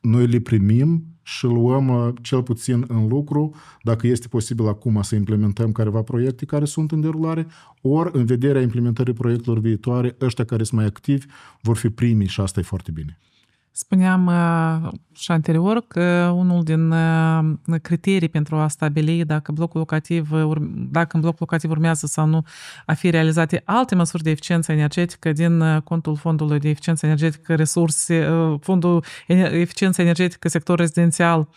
noi le primim și luăm uh, cel puțin în lucru, dacă este posibil acum să implementăm careva proiecte care sunt în derulare, ori în vederea implementării proiectelor viitoare, ăștia care sunt mai activi vor fi primii și asta e foarte bine. Spuneam uh, și anterior că unul din uh, criterii pentru a stabili dacă, blocul locativ, dacă în bloc locativ urmează sau nu a fi realizate alte măsuri de eficiență energetică din uh, contul Fondului de Eficiență Energetică, resurse, Fondul Eficiență Energetică Sector Rezidențial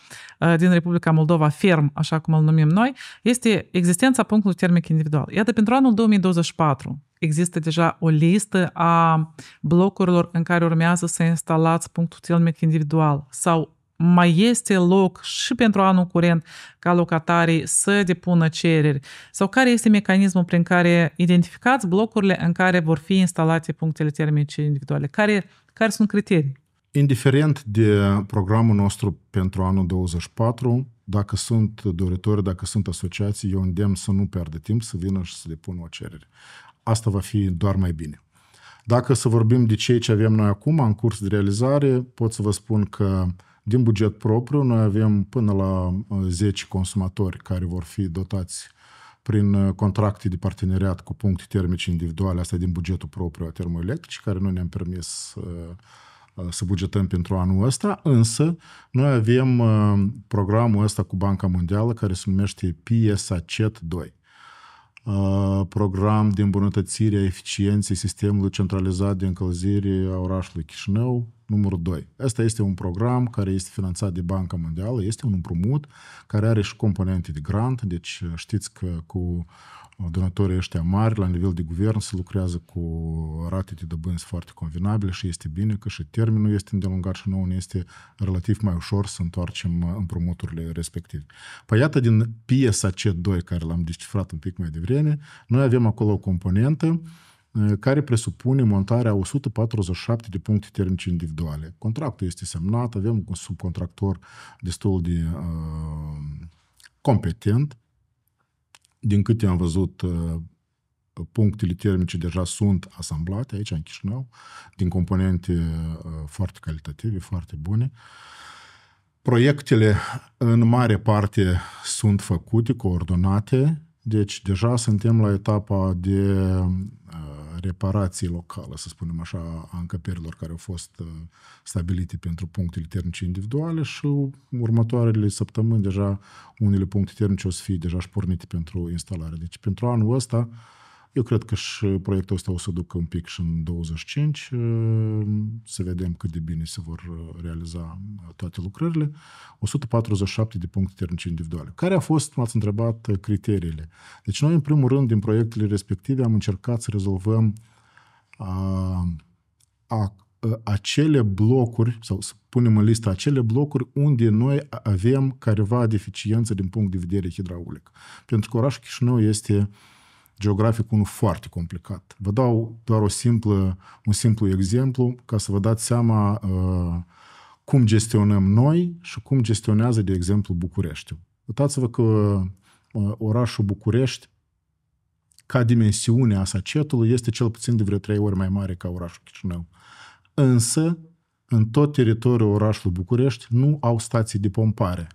din Republica Moldova, FERM, așa cum îl numim noi, este existența punctului termic individual. Iată, pentru anul 2024, există deja o listă a blocurilor în care urmează să instalați punctul telmic individual sau mai este loc și pentru anul curent ca locatarii să depună cereri sau care este mecanismul prin care identificați blocurile în care vor fi instalate punctele termice individuale? Care, care sunt criterii? Indiferent de programul nostru pentru anul 24, dacă sunt doritori, dacă sunt asociații, eu îndemn să nu pierdă timp să vină și să depună o cerere asta va fi doar mai bine. Dacă să vorbim de cei ce avem noi acum în curs de realizare, pot să vă spun că din buget propriu noi avem până la 10 uh, consumatori care vor fi dotați prin uh, contracte de parteneriat cu puncte termice individuale, asta din bugetul propriu a termoelectrici, care nu ne-am permis uh, să bugetăm pentru anul ăsta, însă noi avem programul ăsta cu Banca Mondială care se numește PSACET 2. Uh, program de îmbunătățire a eficienței sistemului centralizat de încălzire a orașului Chișinău, Numărul 2. Asta este un program care este finanțat de Banca Mondială, este un împrumut care are și componente de grant, deci uh, știți că cu uh, donatorii ăștia mari, la nivel de guvern, se lucrează cu rate de dobânzi foarte convenabile și este bine că și termenul este îndelungat și nouă este relativ mai ușor să întoarcem uh, împrumuturile respective. Păi iată din PSAC2, care l-am descifrat un pic mai devreme, noi avem acolo o componentă Eh, care presupune montarea 147 de puncte termice individuale. Contractul este semnat, avem un subcontractor destul de uh, competent. Din câte am văzut, uh, punctele termice deja sunt asamblate aici în Chișinău, din componente uh, foarte calitative, foarte bune. Proiectele, în mare parte, sunt făcute, coordonate, deci deja suntem la etapa de uh, reparații locale, să spunem așa, a încăperilor care au fost uh, stabilite pentru punctele termice individuale și următoarele săptămâni deja unele puncte termice o să fie deja și pornite pentru instalare. Deci pentru anul ăsta eu cred că și proiectul ăsta o să ducă un pic și în 25, uh, să vedem cât de bine se vor uh, realiza uh, toate lucrările. 147 de puncte termice individuale. Care a fost, m-ați întrebat, criteriile? Deci noi, în primul rând, din proiectele respective am încercat să rezolvăm a, a, acele blocuri, sau să punem în listă acele blocuri unde noi avem careva deficiență din punct de vedere hidraulic. Pentru că orașul Chișinău este geografic unul foarte complicat. Vă dau doar o simplă, un simplu exemplu ca să vă dați seama uh, cum gestionăm noi și cum gestionează, de exemplu, Bucureștiul. Uitați-vă că uh, orașul București, ca dimensiune a sacetului, este cel puțin de vreo trei ori mai mare ca orașul Chișinău. Însă, în tot teritoriul orașului București nu au stații de pompare.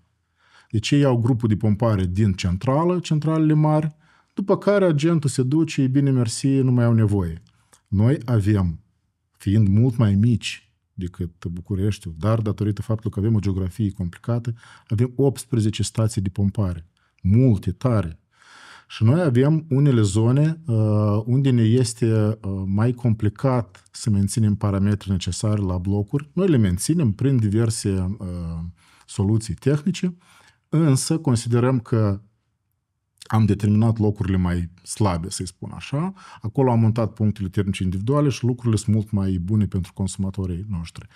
Deci ei au grupul de pompare din centrală, centralele mari, după care agentul se duce, e bine, mersi, nu mai au nevoie. Noi avem, fiind mult mai mici decât Bucureștiul, dar datorită faptului că avem o geografie complicată, avem 18 stații de pompare, multe, tare. Și noi avem unele zone uh, unde ne este uh, mai complicat să menținem parametrii necesari la blocuri. Noi le menținem prin diverse uh, soluții tehnice, însă considerăm că am determinat locurile mai slabe, să-i spun așa. Acolo am montat punctele termice individuale și lucrurile sunt mult mai bune pentru consumatorii noștri.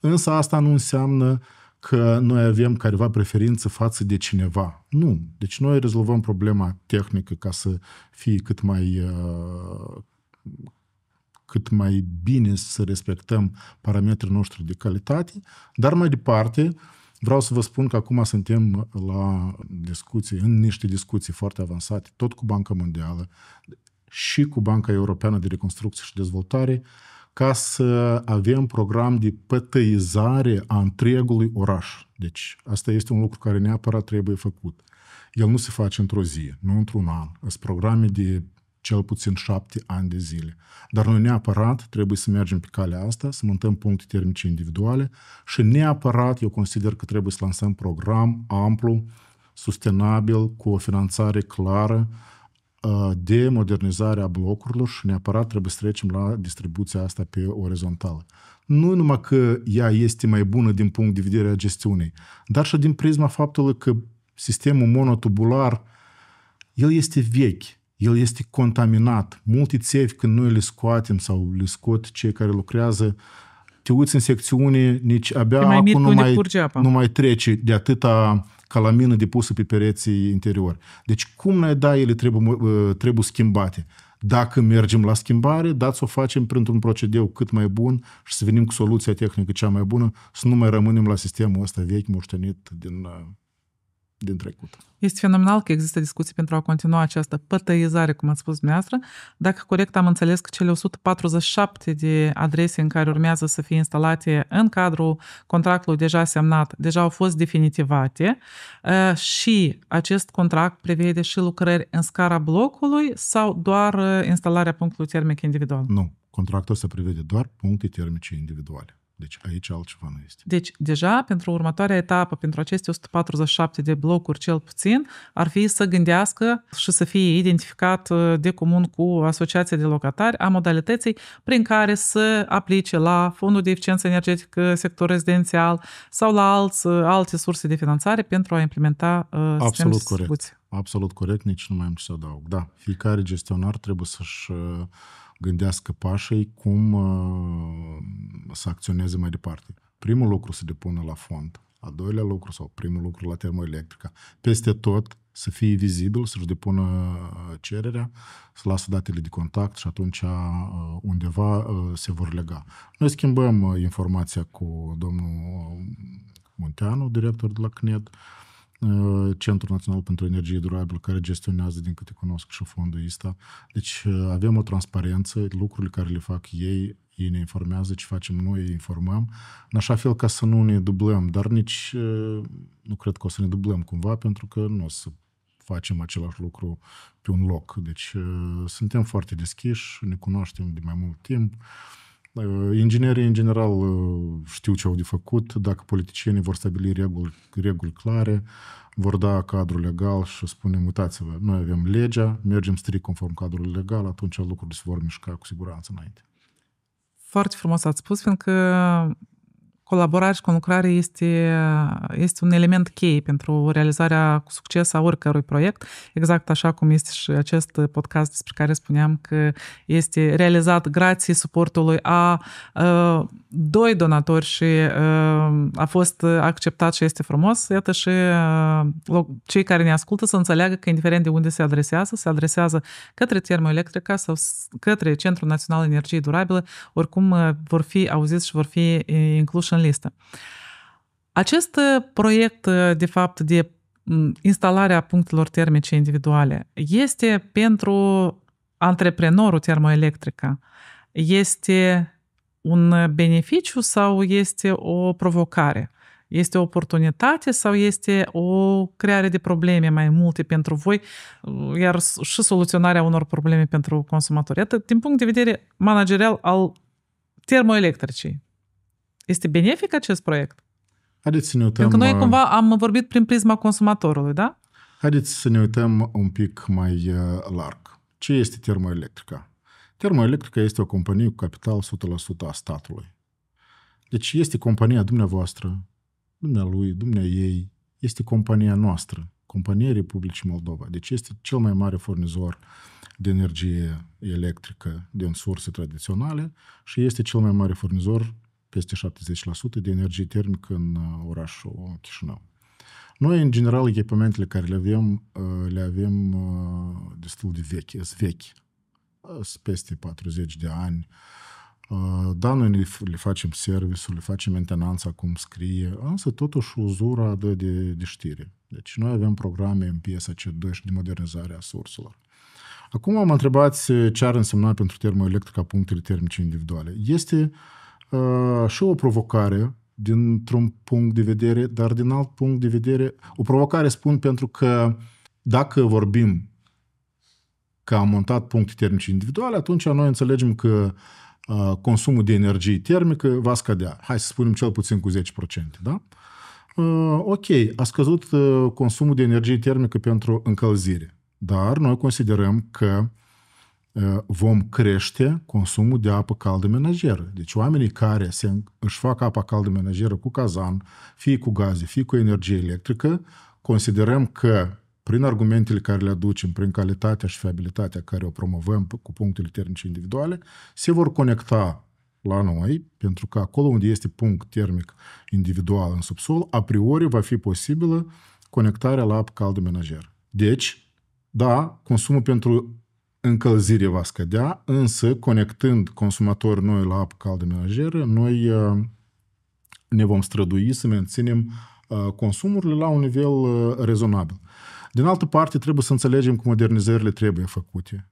Însă asta nu înseamnă că noi avem careva preferință față de cineva. Nu. Deci noi rezolvăm problema tehnică ca să fie cât mai uh, cât mai bine să respectăm parametrii noștri de calitate, dar mai departe uh, Vreau să vă spun că acum suntem la discuții, în niște discuții foarte avansate, tot cu Banca Mondială și cu Banca Europeană de Reconstrucție și Dezvoltare, ca să avem program de pătăizare a întregului oraș. Deci asta este un lucru care neapărat trebuie făcut. El nu se face într-o zi, nu într-un an. Sunt programe de cel puțin șapte ani de zile. Dar noi neapărat trebuie să mergem pe calea asta, să montăm puncte termice individuale și neapărat eu consider că trebuie să lansăm program amplu, sustenabil, cu o finanțare clară ă, de modernizare a blocurilor și neapărat trebuie să trecem la distribuția asta pe orizontală. Nu numai că ea este mai bună din punct de vedere a gestiunii, dar și din prisma faptului că sistemul monotubular, el este vechi el este contaminat. Multe țevi, când noi le scoatem sau le scot cei care lucrează, te uiți în secțiune, nici abia mai acum nu mai, nu mai trece de atâta calamină depusă pe pereții interior. Deci cum ne da ele trebuie, ă, trebuie schimbate? Dacă mergem la schimbare, dați o facem printr-un procedeu cât mai bun și să venim cu soluția tehnică cea mai bună, să nu mai rămânem la sistemul ăsta vechi moștenit din ă, din trecut. Este fenomenal că există discuții pentru a continua această pătăizare, cum ați spus dumneavoastră. Dacă corect am înțeles că cele 147 de adrese în care urmează să fie instalate în cadrul contractului deja semnat, deja au fost definitivate uh, și acest contract prevede și lucrări în scara blocului sau doar uh, instalarea punctului termic individual? Nu. Contractul se prevede doar puncte termice individuale. Deci aici altceva nu este. Deci deja pentru următoarea etapă, pentru aceste 147 de blocuri cel puțin, ar fi să gândească și să fie identificat uh, de comun cu Asociația de Locatari a modalității prin care să aplice la Fondul de Eficiență Energetică Sector Rezidențial sau la alți, uh, alte surse de finanțare pentru a implementa uh, Absolut corect. Absolut corect, nici nu mai am ce să adaug. Da, fiecare gestionar trebuie să-și uh, gândească pașii cum uh, să acționeze mai departe. Primul lucru să depună la fond, al doilea lucru sau primul lucru la termoelectrica. Peste tot să fie vizibil, să-și depună uh, cererea, să lasă datele de contact și atunci uh, undeva se vor lega. Noi schimbăm informația cu domnul Munteanu, director de la CNED, Uh, Centrul Național pentru Energie Durabilă, care gestionează, din câte cunosc, și fondul ISTA. Deci uh, avem o transparență, lucrurile care le fac ei, ei ne informează, ce facem noi, îi informăm, în așa fel ca să nu ne dublăm, dar nici uh, nu cred că o să ne dublăm cumva, pentru că nu o să facem același lucru pe un loc. Deci suntem foarte deschiși, ne cunoaștem de mai mult timp, uh, Inginerii, în general, știu ce au de făcut. Dacă politicienii vor stabili reguli, reguli clare, vor da cadrul legal și spunem, uitați-vă, noi avem legea, mergem strict conform cadrului legal, atunci lucrurile se vor mișca cu siguranță înainte. Foarte frumos ați spus, pentru că colaborare și conlucrare este, este un element cheie pentru realizarea cu succes a oricărui proiect, exact așa cum este și acest podcast despre care spuneam că este realizat grație suportului a, a doi donatori și a, a fost acceptat și este frumos. Iată și a, cei care ne ascultă să înțeleagă că indiferent de unde se adresează, se adresează către termoelectrica sau către Centrul Național Energiei Durabile, oricum vor fi auziți și vor fi incluși în Acest uh, proiect, uh, de fapt, de instalarea punctelor termice individuale este pentru antreprenorul termoelectrică. Este un beneficiu sau este o provocare? Este o oportunitate sau este o creare de probleme mai multe pentru voi, uh, iar și soluționarea unor probleme pentru consumatori? Iată, din punct de vedere managerial al termoelectricii, este benefic acest proiect? Haideți să ne uităm... Pentru că noi uh, cumva am vorbit prin prisma consumatorului, da? Haideți să ne uităm un pic mai uh, larg. Ce este termoelectrica? Termoelectrica este o companie cu capital 100% a statului. Deci este compania dumneavoastră, dumnealui, dumnea ei, este compania noastră, compania Republicii Moldova. Deci este cel mai mare furnizor de energie electrică din surse tradiționale și este cel mai mare furnizor peste 70% de energie termică în uh, orașul Chișinău. Noi, în general, echipamentele care le avem, uh, le avem uh, destul de vechi, sunt vechi, sunt peste 40 de ani. Da, noi le facem serviciul, le facem mentenanța cum scrie, însă totuși uzura dă de, de știre. Deci noi avem programe în piesa C2 și de modernizare a surselor. Acum am întrebat ce ar însemna pentru termoelectrica punctele termice individuale. Este uh, și o provocare dintr-un punct de vedere, dar din alt punct de vedere, o provocare spun pentru că dacă vorbim că am montat puncte termice individuale, atunci noi înțelegem că uh, consumul de energie termică va scădea. Hai să spunem cel puțin cu 10%. Da? Uh, ok, a scăzut uh, consumul de energie termică pentru încălzire, dar noi considerăm că uh, vom crește consumul de apă caldă menajeră. Deci oamenii care se, își fac apa caldă menajeră cu cazan, fie cu gaze, fie cu energie electrică, considerăm că prin argumentele care le aducem, prin calitatea și fiabilitatea care o promovăm cu punctele termice individuale, se vor conecta la noi, pentru că acolo unde este punct termic individual în subsol, a priori va fi posibilă conectarea la apă caldă menajeră. Deci, da, consumul pentru încălzire va scădea, însă conectând consumatori noi la apă caldă menajeră, noi uh, ne vom strădui să menținem uh, consumurile la un nivel uh, rezonabil. Din altă parte, trebuie să înțelegem că modernizările trebuie făcute.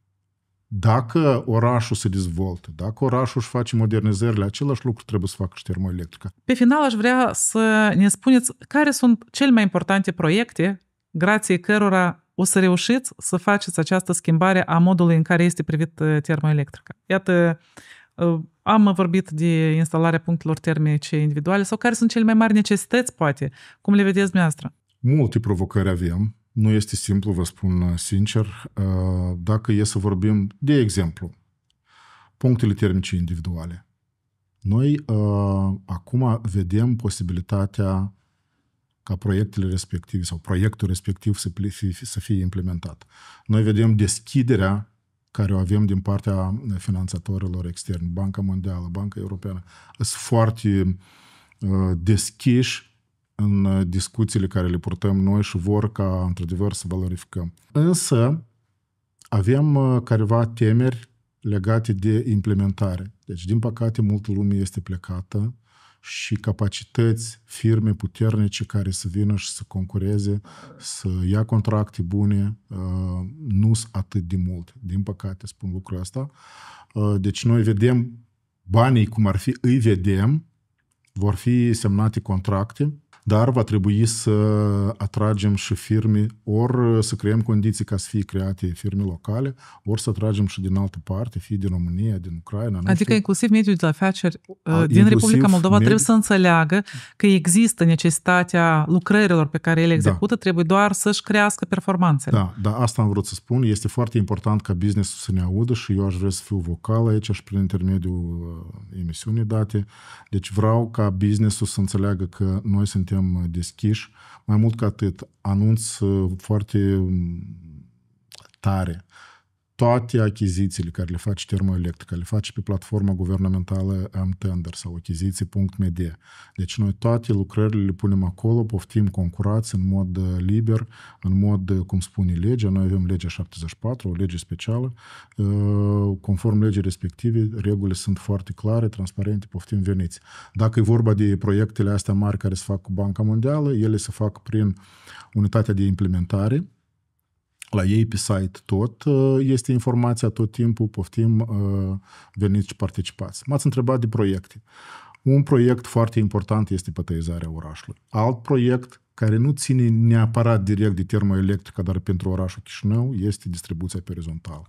Dacă orașul se dezvoltă, dacă orașul își face modernizările, același lucru trebuie să facă și termoelectrica. Pe final aș vrea să ne spuneți care sunt cele mai importante proiecte grație cărora o să reușiți să faceți această schimbare a modului în care este privit uh, termoelectrica. Iată, uh, am vorbit de instalarea punctelor termice individuale sau care sunt cele mai mari necesități, poate. Cum le vedeți dumneavoastră? Multe provocări avem. Nu este simplu, vă spun uh, sincer. Dacă e să vorbim, de exemplu, punctele termice individuale. Noi acum vedem posibilitatea ca proiectele respective sau proiectul respectiv să, să fie implementat. Noi vedem deschiderea care o avem din partea finanțatorilor externi, Banca Mondială, Banca Europeană, sunt foarte uh, deschiși în uh, discuțiile care le purtăm noi și vor ca, într-adevăr, să valorificăm. Însă, avem uh, careva temeri legate de implementare. Deci, din păcate, multă lume este plecată și capacități, firme puternice care să vină și să concureze, să ia contracte bune, uh, nu sunt atât de mult. Din păcate spun lucrul ăsta. Uh, deci noi vedem banii cum ar fi, îi vedem, vor fi semnate contracte, dar va trebui să atragem și firme, ori să creăm condiții ca să fie create firme locale, ori să atragem și din altă parte, fie din România, din Ucraina. Adică știu. inclusiv mediul de afaceri uh, din Republica Moldova medi... trebuie să înțeleagă că există necesitatea lucrărilor pe care ele da. execută, da. trebuie doar să-și crească performanțele. Da, da, asta am vrut să spun. Este foarte important ca businessul să ne audă și eu aș vrea să fiu vocal aici și prin intermediul uh, emisiunii date. Deci vreau ca businessul să înțeleagă că noi suntem suntem deschiși. Mai mult ca atât, anunț uh, foarte mm, tare toate achizițiile care le face termoelectrică, le face pe platforma guvernamentală am tender sau achiziții.md. Deci noi toate lucrările le punem acolo, poftim concurați în mod uh, liber, în mod, uh, cum spune legea, noi avem legea 74, o lege specială, uh, conform legii respective, regulile sunt foarte clare, transparente, poftim veniți. Dacă e vorba de proiectele astea mari care se fac cu Banca Mondială, ele se fac prin unitatea de implementare, la ei pe site tot uh, este informația, tot timpul, poftim, uh, veniți și participați. M-ați întrebat de proiecte. Un proiect foarte important este pătăizarea orașului. Alt proiect care nu ține neapărat direct de termoelectrică, dar pentru orașul Chișinău, este distribuția pe orizontală.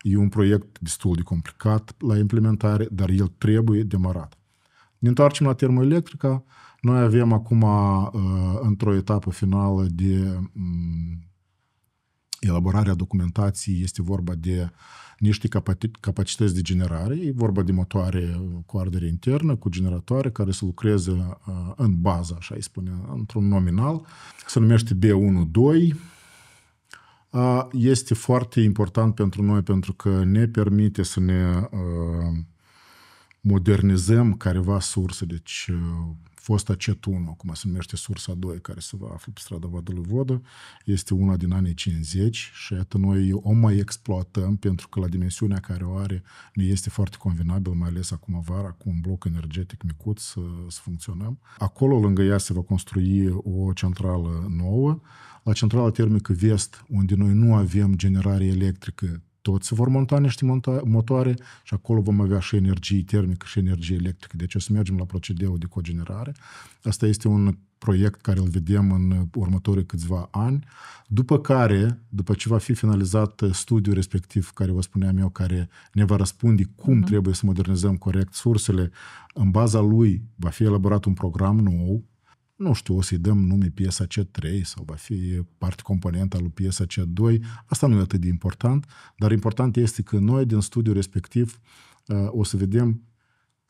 E un proiect destul de complicat la implementare, dar el trebuie demarat. Ne întoarcem la termoelectrica. Noi avem acum, uh, într-o etapă finală de mm, elaborarea documentației este vorba de niște capacități de generare, e vorba de motoare cu ardere internă, cu generatoare care să lucreze în bază, așa îi spune, într-un nominal. Se numește b 1 B2, Este foarte important pentru noi pentru că ne permite să ne modernizăm careva surse, deci fosta CET1, acum se numește Sursa 2, care se va afla pe strada Vadului Vodă, este una din anii 50 și iată noi o mai exploatăm pentru că la dimensiunea care o are ne este foarte convenabil, mai ales acum vara, cu un bloc energetic micut să, să funcționăm. Acolo lângă ea se va construi o centrală nouă, la centrala termică vest, unde noi nu avem generare electrică toți vor monta niște motoare și acolo vom avea și energie termică și energie electrică. Deci o să mergem la procedeul de cogenerare. Asta este un proiect care îl vedem în următorii câțiva ani, după care, după ce va fi finalizat studiul respectiv care vă spuneam eu, care ne va răspunde cum uh-huh. trebuie să modernizăm corect sursele, în baza lui va fi elaborat un program nou nu știu, o să-i dăm nume piesa C3 sau va fi parte componentă lui piesa C2, asta nu e atât de important, dar important este că noi din studiul respectiv uh, o să vedem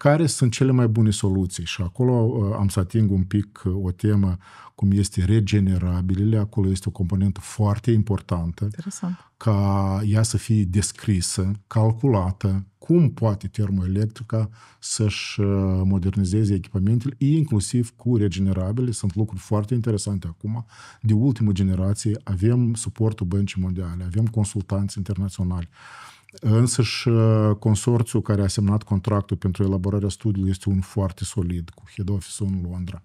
care sunt cele mai bune soluții. Și acolo uh, am să ating un pic uh, o temă cum este regenerabilele, acolo este o componentă foarte importantă Interesant. ca ea să fie descrisă, calculată, cum poate termoelectrica să-și uh, modernizeze echipamentul, inclusiv cu regenerabile. Sunt lucruri foarte interesante acum. De ultimă generație avem suportul băncii mondiale, avem consultanți internaționali. Însăși uh, consorțiul care a semnat contractul pentru elaborarea studiului este un foarte solid, cu head office în Londra.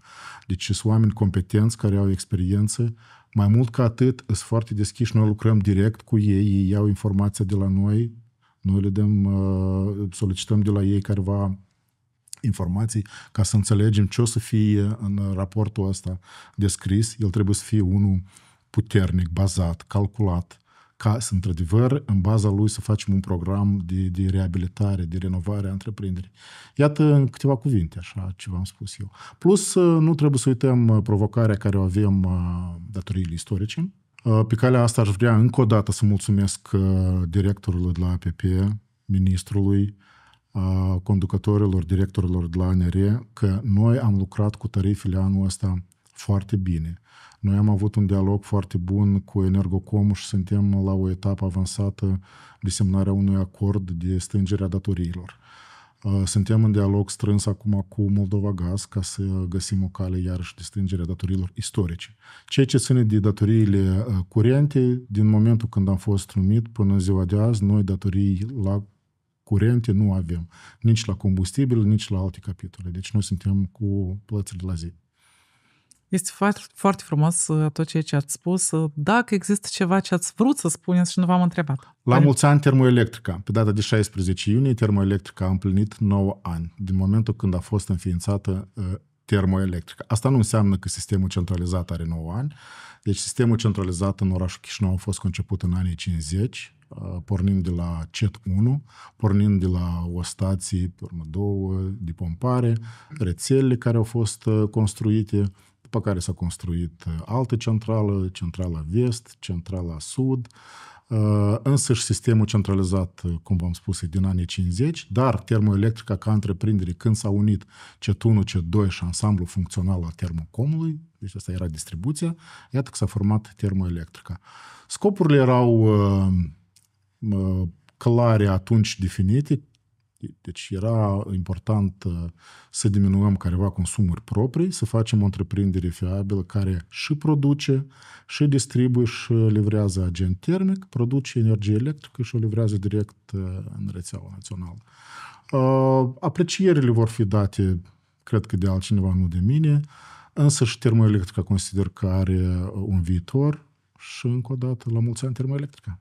Deci sunt oameni competenți care au experiență. Mai mult ca atât, sunt foarte deschiși, noi lucrăm direct cu ei, ei iau informația de la noi, noi le dăm, uh, solicităm de la ei careva informații ca să înțelegem ce o să fie în raportul ăsta descris. El trebuie să fie unul puternic, bazat, calculat, ca să, într-adevăr, în baza lui să facem un program de, de reabilitare, de renovare a întreprinderii. Iată în câteva cuvinte, așa, ce v-am spus eu. Plus, ă, nu trebuie să uităm ă, provocarea care o avem ă, datoriile istorice. Pe calea asta aș vrea încă o dată să mulțumesc directorului de la APP, ministrului, conducătorilor, directorilor de la ANR, că noi am lucrat cu tarifele anul ăsta foarte bine noi am avut un dialog foarte bun cu Energocom și suntem la o etapă avansată de semnarea unui acord de strângere a datoriilor. Uh, suntem în dialog strâns acum cu Moldova Gaz ca să găsim o cale iarăși de strângere a datoriilor istorice. Ceea ce ține de datoriile uh, curente, din momentul când am fost numit până în ziua de azi, noi datorii la curente nu avem, nici la combustibil, nici la alte capitole. Deci noi suntem cu plățile la zi. Este foarte frumos uh, tot ceea ce ați spus. Uh, dacă există ceva ce ați vrut să spuneți și nu v-am întrebat. La mulți ani termoelectrica. Pe data de 16 iunie, termoelectrica a împlinit 9 ani, din momentul când a fost înființată uh, termoelectrică. Asta nu înseamnă că sistemul centralizat are 9 ani. Deci sistemul centralizat în orașul Chișinău a fost conceput în anii 50, pornind de la CET 1, pornind de la o stație, pe urmă două, de pompare, rețelele care au fost construite, după care s-a construit uh, altă centrală, centrala vest, centrala sud, uh, însă și sistemul centralizat, uh, cum v-am spus, e din anii 50, dar termoelectrica ca întreprindere, când s-a unit CET1, CET2 și ansamblu funcțional al termocomului, deci asta era distribuția, iată că s-a format termoelectrica. Scopurile erau clare atunci definite, deci, deci era important uh, să diminuăm careva consumuri proprii, să facem o întreprindere fiabilă care și produce, și distribuie, și livrează agent termic, produce energie electrică și o livrează direct uh, în rețeaua națională. Uh, aprecierile vor fi date, cred că de altcineva, nu de mine, însă și termoelectrica consider că are un viitor și încă o dată la mulți ani termoelectrica.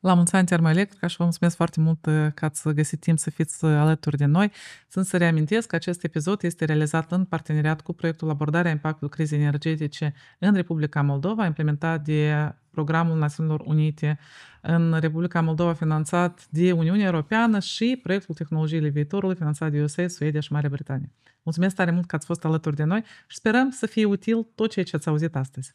La mulți ani, Termoelectrica și vă mulțumesc foarte mult uh, că ați găsit timp să fiți uh, alături de noi. Sunt să reamintesc că acest episod este realizat în parteneriat cu proiectul Abordarea impactului crizei energetice în Republica Moldova, implementat de Programul Națiunilor Unite în Republica Moldova, finanțat de Uniunea Europeană și proiectul Tehnologiile Viitorului, finanțat de USA, Suedia și Marea Britanie. Mulțumesc tare mult că ați fost alături de noi și sperăm să fie util tot ceea ce ați auzit astăzi.